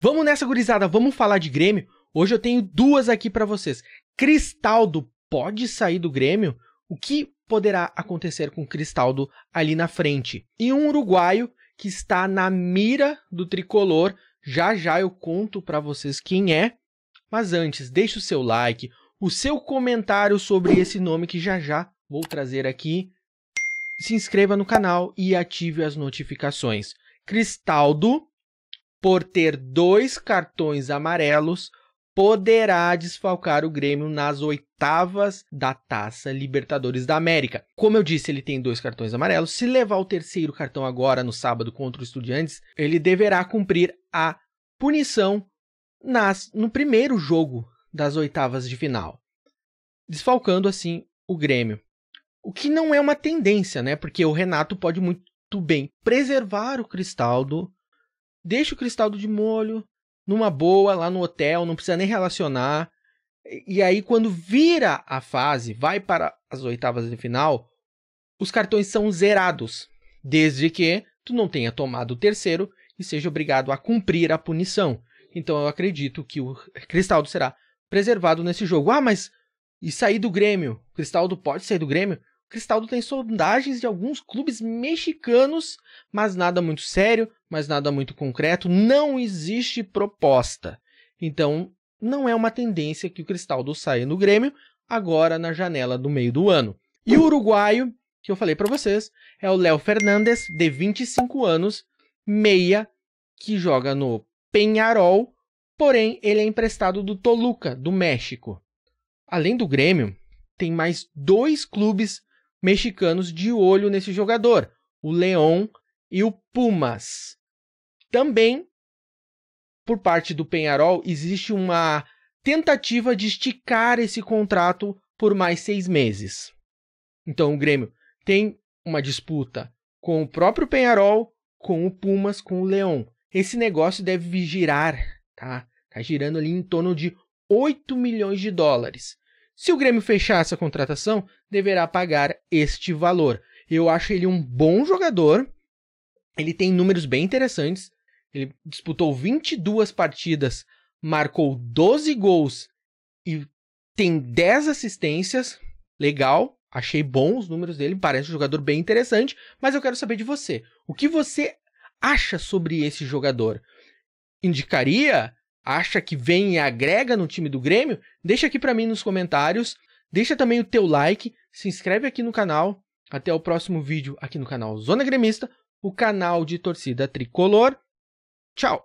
Vamos nessa, gurizada, vamos falar de Grêmio. Hoje eu tenho duas aqui para vocês. Cristaldo pode sair do Grêmio? O que poderá acontecer com Cristaldo ali na frente? E um uruguaio que está na mira do tricolor. Já já eu conto para vocês quem é. Mas antes, deixe o seu like, o seu comentário sobre esse nome que já já vou trazer aqui. Se inscreva no canal e ative as notificações. Cristaldo por ter dois cartões amarelos, poderá desfalcar o Grêmio nas oitavas da Taça Libertadores da América. Como eu disse, ele tem dois cartões amarelos. Se levar o terceiro cartão agora no sábado contra o Estudiantes, ele deverá cumprir a punição nas no primeiro jogo das oitavas de final, desfalcando assim o Grêmio. O que não é uma tendência, né? Porque o Renato pode muito bem preservar o Cristaldo deixa o Cristaldo de molho numa boa lá no hotel, não precisa nem relacionar. E aí, quando vira a fase, vai para as oitavas de final, os cartões são zerados, desde que tu não tenha tomado o terceiro e seja obrigado a cumprir a punição. Então eu acredito que o Cristaldo será preservado nesse jogo. Ah, mas e sair do Grêmio? O Cristaldo pode sair do Grêmio? Cristaldo tem sondagens de alguns clubes mexicanos, mas nada muito sério, mas nada muito concreto, não existe proposta. Então, não é uma tendência que o Cristaldo saia no Grêmio agora na janela do meio do ano. E o uruguaio, que eu falei para vocês, é o Léo Fernandes, de 25 anos, meia, que joga no Penharol, porém ele é emprestado do Toluca, do México. Além do Grêmio, tem mais dois clubes mexicanos de olho nesse jogador, o León e o Pumas. Também, por parte do Penharol, existe uma tentativa de esticar esse contrato por mais seis meses. Então o Grêmio tem uma disputa com o próprio Penharol, com o Pumas, com o Leão. Esse negócio deve girar, tá? Tá girando ali em torno de 8 milhões de dólares. Se o Grêmio fechar essa contratação, deverá pagar este valor. Eu acho ele um bom jogador. Ele tem números bem interessantes. Ele disputou 22 partidas, marcou 12 gols e tem 10 assistências. Legal, achei bom os números dele, parece um jogador bem interessante, mas eu quero saber de você. O que você acha sobre esse jogador? Indicaria acha que vem e agrega no time do Grêmio, deixa aqui para mim nos comentários, deixa também o teu like, se inscreve aqui no canal. Até o próximo vídeo aqui no canal Zona Gremista, o canal de torcida tricolor. Tchau.